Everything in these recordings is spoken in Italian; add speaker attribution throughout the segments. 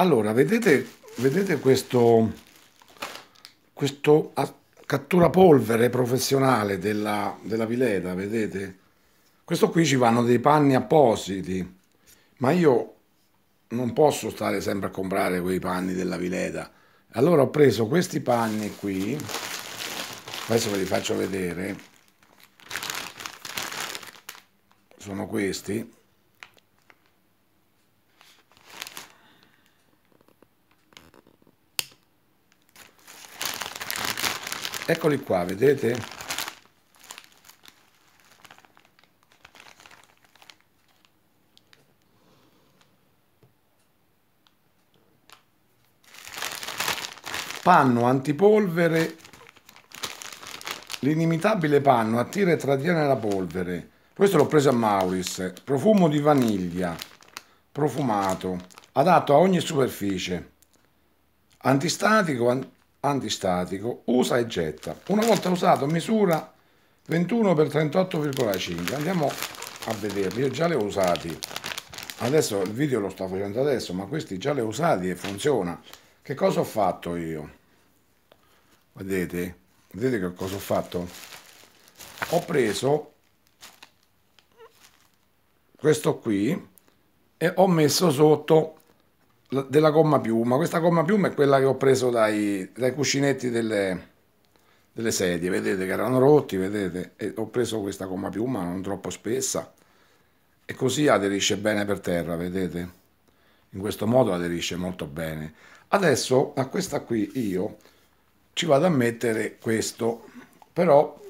Speaker 1: Allora, vedete, vedete questo, questo catturapolvere professionale della, della Vileda, vedete? Questo qui ci vanno dei panni appositi, ma io non posso stare sempre a comprare quei panni della Vileda. Allora ho preso questi panni qui, adesso ve li faccio vedere, sono questi, Eccoli qua, vedete? Panno antipolvere, l'inimitabile panno attira e trattiene la polvere. Questo l'ho preso a Mauris. Profumo di vaniglia, profumato, adatto a ogni superficie. Antistatico, antistatico, usa e getta. Una volta usato misura 21 x 38,5. Andiamo a vederli, io già li ho usati. Adesso il video lo sto facendo adesso, ma questi già li ho usati e funziona. Che cosa ho fatto io? Vedete? Vedete che cosa ho fatto? Ho preso questo qui e ho messo sotto della gomma piuma. Questa gomma piuma è quella che ho preso dai, dai cuscinetti delle, delle, sedie, vedete che erano rotti, vedete? E ho preso questa gomma piuma non troppo spessa e così aderisce bene per terra, vedete? In questo modo aderisce molto bene. Adesso a questa qui io ci vado a mettere questo, però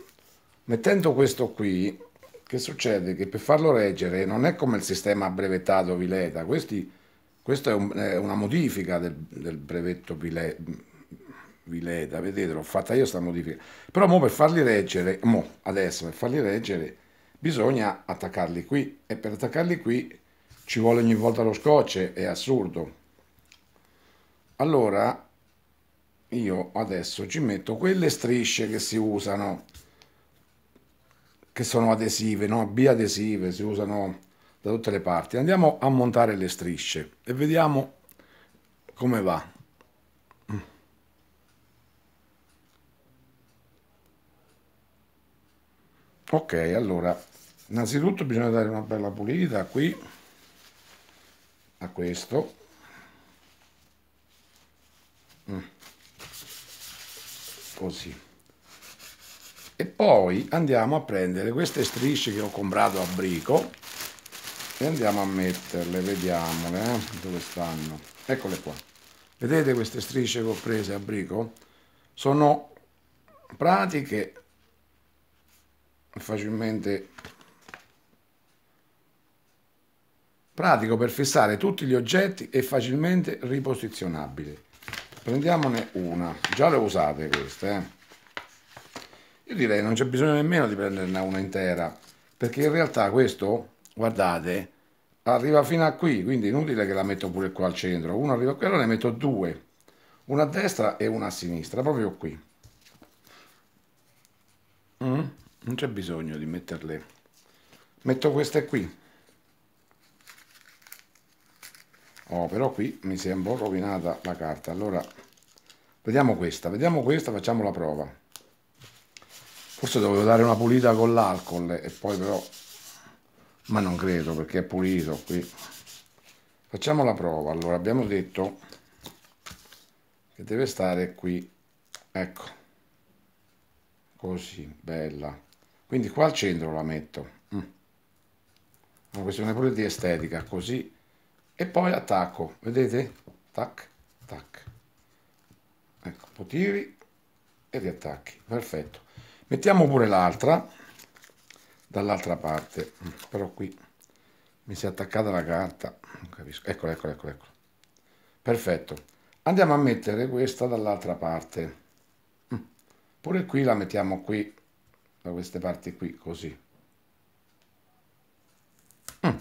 Speaker 1: mettendo questo qui, che succede? Che per farlo reggere non è come il sistema brevettato Vileta, questi questa è, un, è una modifica del, del brevetto Vile, Vileda, vedete, l'ho fatta io questa modifica. Però mo per farli leggere, mo adesso per farli reggere, bisogna attaccarli qui e per attaccarli qui ci vuole ogni volta lo scotch, è assurdo. Allora io adesso ci metto quelle strisce che si usano che sono adesive, no? biadesive, si usano da tutte le parti. Andiamo a montare le strisce e vediamo come va. Mm. Ok, allora, innanzitutto bisogna dare una bella pulita qui a questo. Mm. Così. E poi andiamo a prendere queste strisce che ho comprato a brico e andiamo a metterle, vediamole, eh, dove stanno. Eccole qua. Vedete queste strisce che ho prese a brico? Sono pratiche facilmente pratico per fissare tutti gli oggetti e facilmente riposizionabili. Prendiamone una, già le usate queste. Eh? Io direi non c'è bisogno nemmeno di prenderne una intera, perché in realtà questo guardate, arriva fino a qui, quindi è inutile che la metto pure qua al centro, uno arriva qui, allora ne metto due, una a destra e una a sinistra, proprio qui. Mm, non c'è bisogno di metterle, metto queste qui. Oh, però qui mi si è un po' rovinata la carta, allora vediamo questa, vediamo questa, facciamo la prova. Forse dovevo dare una pulita con l'alcol e poi però ma non credo perché è pulito qui facciamo la prova allora abbiamo detto che deve stare qui ecco così bella quindi qua al centro la metto mm. una questione pure di estetica così e poi attacco vedete tac tac ecco un e riattacchi perfetto mettiamo pure l'altra dall'altra parte, però qui mi si è attaccata la carta, non capisco, eccola, eccola, eccola, eccola. Perfetto, andiamo a mettere questa dall'altra parte, mm. pure qui la mettiamo qui, da queste parti qui, così. Mm.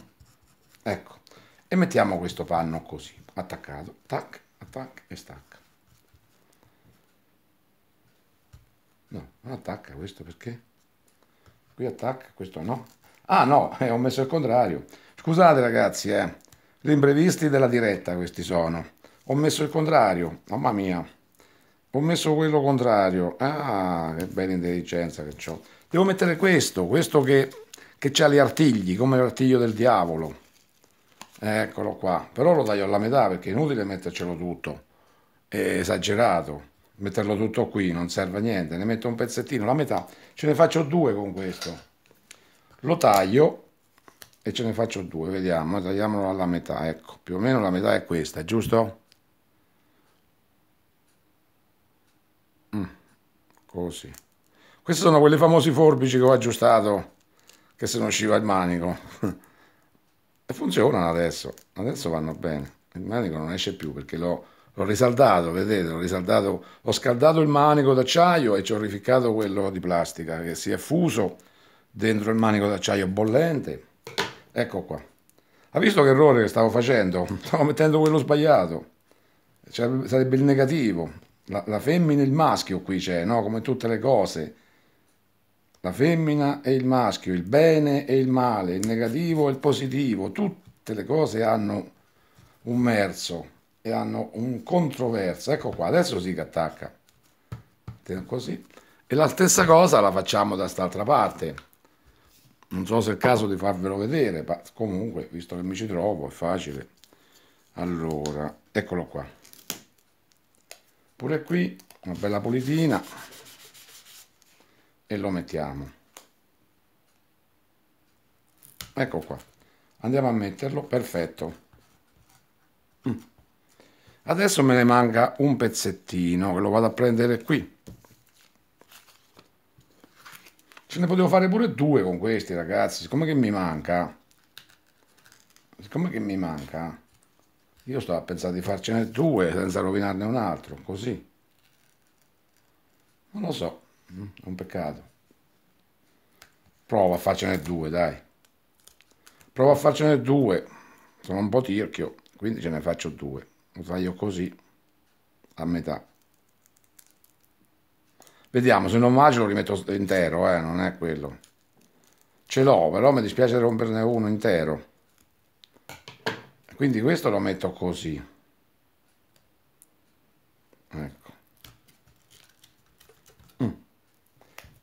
Speaker 1: Ecco, e mettiamo questo panno così, attaccato, tac, attacca e stacca. No, non attacca questo perché? qui attacca, questo no. Ah no, eh, ho messo il contrario. Scusate ragazzi, eh. Gli imprevisti della diretta questi sono. Ho messo il contrario, mamma mia. Ho messo quello contrario. Ah, che bella intelligenza che ho. Devo mettere questo, questo che, che ha gli artigli, come l'artiglio del diavolo. Eccolo qua. Però lo taglio alla metà perché è inutile mettercelo tutto. È esagerato metterlo tutto qui, non serve a niente, ne metto un pezzettino, la metà, ce ne faccio due con questo, lo taglio e ce ne faccio due, vediamo, tagliamolo alla metà, ecco, più o meno la metà è questa, giusto? Mm, così. Queste sono quelle famose forbici che ho aggiustato, che se non usciva il manico. e funzionano adesso, adesso vanno bene, il manico non esce più perché l'ho l'ho risaldato, vedete, l'ho risaldato, ho scaldato il manico d'acciaio e ci ho rificcato quello di plastica che si è fuso dentro il manico d'acciaio bollente. Ecco qua. Ha visto che errore che stavo facendo? Stavo mettendo quello sbagliato. Cioè, sarebbe il negativo. La, la femmina e il maschio qui c'è, no? Come tutte le cose. La femmina e il maschio, il bene e il male, il negativo e il positivo, tutte le cose hanno un merso e hanno un controverso. Ecco qua, adesso si che attacca. Così. E la stessa cosa la facciamo da quest'altra parte. Non so se è il caso di farvelo vedere, ma comunque, visto che mi ci trovo, è facile. Allora, eccolo qua. Pure qui, una bella pulitina. E lo mettiamo. Ecco qua. Andiamo a metterlo, perfetto. Mm. Adesso me ne manca un pezzettino che lo vado a prendere qui. Ce ne potevo fare pure due con questi ragazzi, siccome che mi manca, siccome che mi manca, io stavo pensando di farcene due senza rovinarne un altro, così. Non lo so, mm, è un peccato. Provo a farcene due, dai. Provo a farcene due. Sono un po' tirchio, quindi ce ne faccio due lo taglio così a metà vediamo se non mangio lo rimetto intero eh, non è quello ce l'ho però mi dispiace romperne uno intero quindi questo lo metto così ecco mm.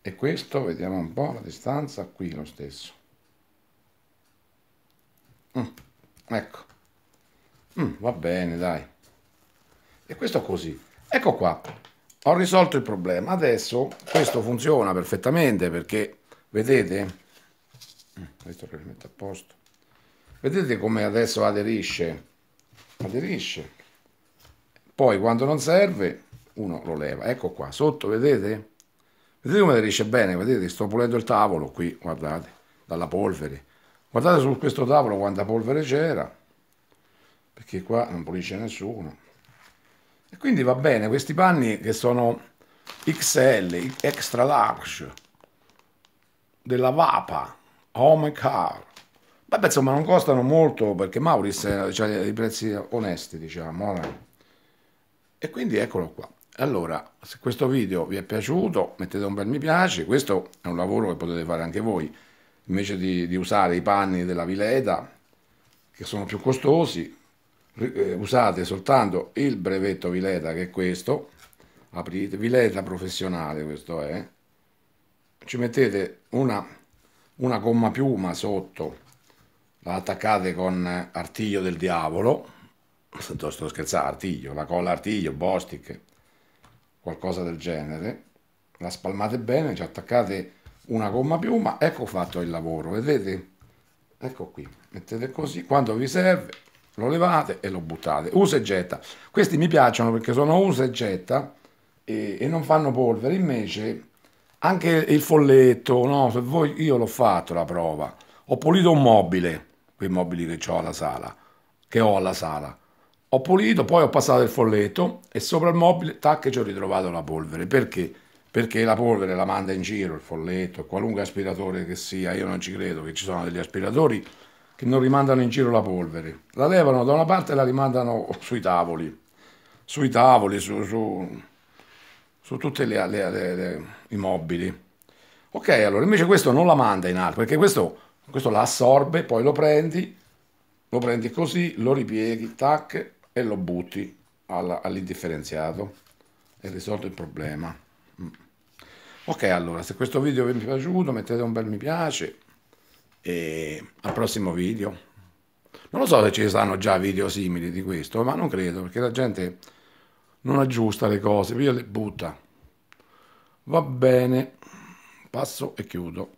Speaker 1: e questo vediamo un po' la distanza qui lo stesso Va bene, dai. E questo così. Ecco qua, ho risolto il problema. Adesso questo funziona perfettamente perché, vedete, mm, questo lo rimetto a posto. Vedete come adesso aderisce? Aderisce. Poi quando non serve, uno lo leva. Ecco qua, sotto, vedete? Vedete come aderisce bene? Vedete, sto pulendo il tavolo qui, guardate, dalla polvere. Guardate su questo tavolo quanta polvere c'era perché qua non pulisce nessuno. E quindi va bene, questi panni che sono XL, extra large, della Vapa, Home Car. Vabbè, insomma, non costano molto perché Mauris ha eh, cioè, i prezzi onesti, diciamo. Eh. E quindi eccolo qua. Allora, se questo video vi è piaciuto, mettete un bel mi piace. Questo è un lavoro che potete fare anche voi. Invece di, di usare i panni della Vileda, che sono più costosi, eh, usate soltanto il brevetto Vileta che è questo, aprite, Vileta professionale questo è, ci mettete una, una gomma piuma sotto, la attaccate con artiglio del diavolo, sto, sto scherzando, artiglio, la colla artiglio, bostic, qualcosa del genere, la spalmate bene, ci attaccate una gomma piuma, ecco fatto il lavoro, vedete? Ecco qui, mettete così, quando vi serve lo levate e lo buttate. Usa e getta. Questi mi piacciono perché sono usa e getta e, e non fanno polvere. Invece anche il folletto, no? Se voi, io l'ho fatto la prova. Ho pulito un mobile, quei mobili che ho alla sala, che ho alla sala. Ho pulito, poi ho passato il folletto e sopra il mobile, tac, ci ho ritrovato la polvere. Perché? Perché la polvere la manda in giro il folletto, qualunque aspiratore che sia. Io non ci credo che ci sono degli aspiratori che non rimandano in giro la polvere. La levano da una parte e la rimandano sui tavoli, sui tavoli, su, su, su tutti i mobili. Ok, allora invece questo non la manda in alto, perché questo, questo la assorbe, poi lo prendi, lo prendi così, lo ripieghi, tac, e lo butti all'indifferenziato e risolto il problema. Mm. Ok, allora, se questo video vi è piaciuto mettete un bel mi piace, e al prossimo video. Non lo so se ci saranno già video simili di questo, ma non credo, perché la gente non aggiusta le cose, io le butta. Va bene, passo e chiudo.